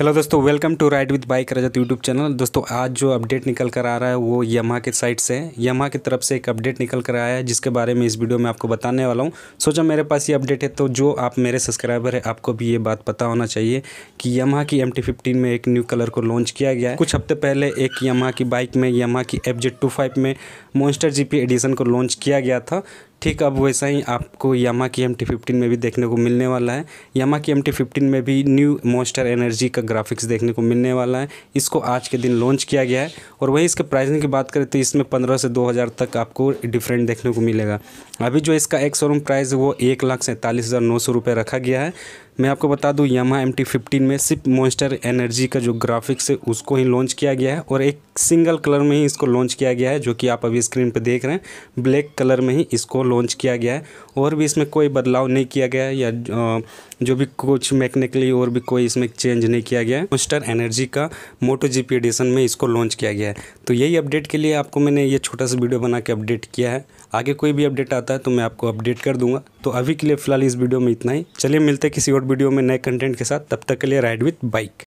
hello दोस्तों welcome to ride with bike Rajat YouTube channel दोस्तों आज जो अपडेट निकल कर आ रहा है वो यमा के साइट से यमा की तरफ से एक अपडेट निकल कर आया है जिसके बारे में इस वीडियो में आपको बताने वाला हूँ सोचा मेरे पास ये अपडेट है तो जो आप मेरे सब्सक्राइबर है आपको भी ये बात पता होना चाहिए कि यमा की एम में एक न्यू कलर को लॉन्च किया गया है कुछ हफ्ते पहले एक यमा की बाइक में यमा की एफ में मोन्स्टर जी एडिशन को लॉन्च किया गया था ठीक अब वैसा ही आपको यामा की एम टी फिफ्टीन में भी देखने को मिलने वाला है यामा की एम टी फिफ्टीन में भी न्यू मोस्टर एनर्जी का ग्राफिक्स देखने को मिलने वाला है इसको आज के दिन लॉन्च किया गया है और वहीं इसके प्राइसिंग की बात करें तो इसमें पंद्रह से दो हज़ार तक आपको डिफरेंट देखने को मिलेगा अभी जो इसका एक शोरूम प्राइस है वो एक लाख सैंतालीस हज़ार नौ सौ रुपये रखा गया है मैं आपको बता दूं यमा एम टी फिफ्टीन में सिर्फ मॉन्स्टर एनर्जी का जो ग्राफिक्स है उसको ही लॉन्च किया गया है और एक सिंगल कलर में ही इसको लॉन्च किया गया है जो कि आप अभी स्क्रीन पर देख रहे हैं ब्लैक कलर में ही इसको लॉन्च किया गया है और भी इसमें कोई बदलाव नहीं किया गया है या जो भी कुछ मैकेनिकली और भी कोई इसमें चेंज नहीं किया गया है मॉन्स्टर एनर्जी का मोटो जी एडिशन में इसको लॉन्च किया गया है है तो यही अपडेट के लिए आपको मैंने ये छोटा सा वीडियो बना के अपडेट किया है आगे कोई भी अपडेट आता है तो मैं आपको अपडेट कर दूंगा तो अभी के लिए फ़िलहाल इस वीडियो में इतना ही चलिए मिलते हैं किसी और वीडियो में नए कंटेंट के साथ तब तक के लिए राइड विथ बाइक